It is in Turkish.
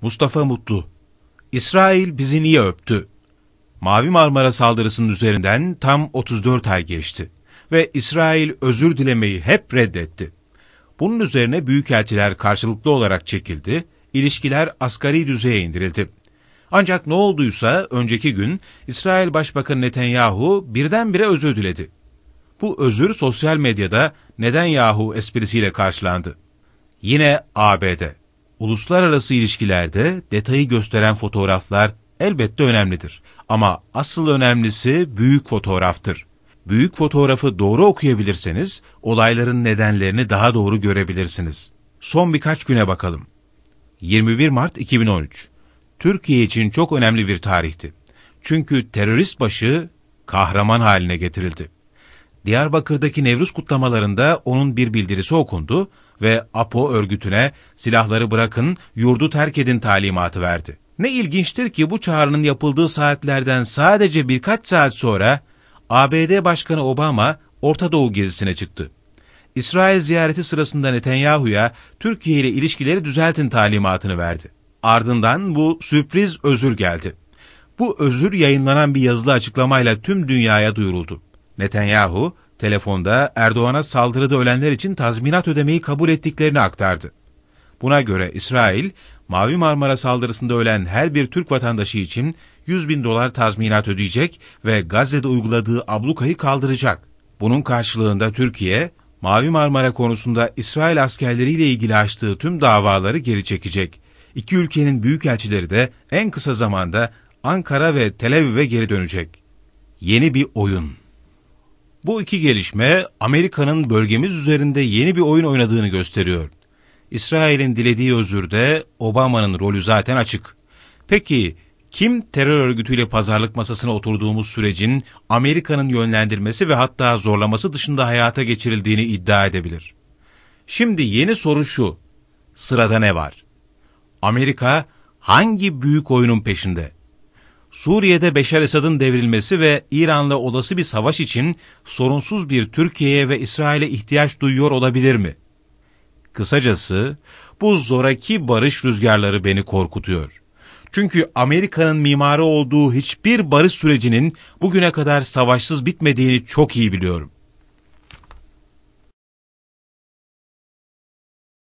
Mustafa Mutlu İsrail bizi niye öptü? Mavi Marmara saldırısının üzerinden tam 34 ay geçti ve İsrail özür dilemeyi hep reddetti. Bunun üzerine büyükelçiler karşılıklı olarak çekildi, ilişkiler asgari düzeye indirildi. Ancak ne olduysa önceki gün İsrail Başbakanı Netanyahu birdenbire özür diledi. Bu özür sosyal medyada Netanyahu esprisiyle karşılandı. Yine ABD. Uluslararası ilişkilerde detayı gösteren fotoğraflar elbette önemlidir. Ama asıl önemlisi büyük fotoğraftır. Büyük fotoğrafı doğru okuyabilirseniz olayların nedenlerini daha doğru görebilirsiniz. Son birkaç güne bakalım. 21 Mart 2013 Türkiye için çok önemli bir tarihti. Çünkü terörist başı kahraman haline getirildi. Diyarbakır'daki Nevruz kutlamalarında onun bir bildirisi okundu ve APO örgütüne silahları bırakın, yurdu terk edin talimatı verdi. Ne ilginçtir ki bu çağrının yapıldığı saatlerden sadece birkaç saat sonra ABD Başkanı Obama Orta Doğu gezisine çıktı. İsrail ziyareti sırasında Netanyahu'ya Türkiye ile ilişkileri düzeltin talimatını verdi. Ardından bu sürpriz özür geldi. Bu özür yayınlanan bir yazılı açıklamayla tüm dünyaya duyuruldu. Netanyahu, Telefonda Erdoğan'a saldırıda ölenler için tazminat ödemeyi kabul ettiklerini aktardı. Buna göre İsrail, Mavi Marmara saldırısında ölen her bir Türk vatandaşı için 100 bin dolar tazminat ödeyecek ve Gazze'de uyguladığı ablukayı kaldıracak. Bunun karşılığında Türkiye, Mavi Marmara konusunda İsrail askerleriyle ilgili açtığı tüm davaları geri çekecek. İki ülkenin büyükelçileri de en kısa zamanda Ankara ve Tel Aviv'e geri dönecek. Yeni bir oyun. Bu iki gelişme Amerika'nın bölgemiz üzerinde yeni bir oyun oynadığını gösteriyor. İsrail'in dilediği özürde Obama'nın rolü zaten açık. Peki kim terör örgütüyle pazarlık masasına oturduğumuz sürecin Amerika'nın yönlendirmesi ve hatta zorlaması dışında hayata geçirildiğini iddia edebilir? Şimdi yeni soru şu. Sırada ne var? Amerika hangi büyük oyunun peşinde? Suriye'de Beşer Esad'ın devrilmesi ve İran'la olası bir savaş için sorunsuz bir Türkiye'ye ve İsrail'e ihtiyaç duyuyor olabilir mi? Kısacası bu zoraki barış rüzgarları beni korkutuyor. Çünkü Amerika'nın mimarı olduğu hiçbir barış sürecinin bugüne kadar savaşsız bitmediğini çok iyi biliyorum.